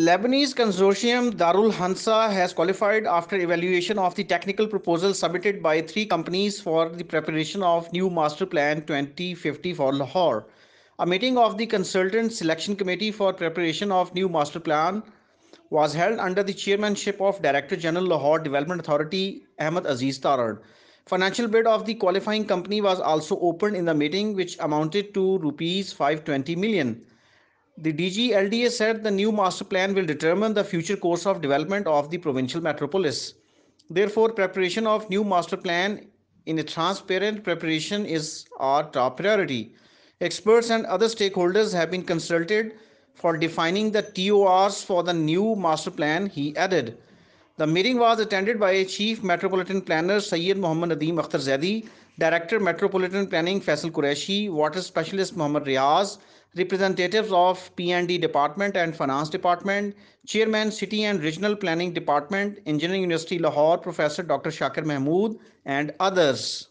Lebanese consortium Darul Hansa has qualified after evaluation of the technical proposal submitted by three companies for the preparation of new master plan 2050 for Lahore. A meeting of the consultant selection committee for preparation of new master plan was held under the chairmanship of Director General Lahore Development Authority Ahmed Aziz Tarad. Financial bid of the qualifying company was also opened in the meeting which amounted to rupees 520 million. The DG LDA said the new master plan will determine the future course of development of the provincial metropolis. Therefore, preparation of new master plan in a transparent preparation is our top priority. Experts and other stakeholders have been consulted for defining the TORs for the new master plan, he added. The meeting was attended by Chief Metropolitan Planner Sayyed Mohammad Nadeem Akhtar Zaidi, Director Metropolitan Planning Faisal Qureshi, Water Specialist Mohammad Riaz, representatives of P&D Department and Finance Department, Chairman City and Regional Planning Department, Engineering University Lahore Professor Dr. Shakir Mahmood, and others.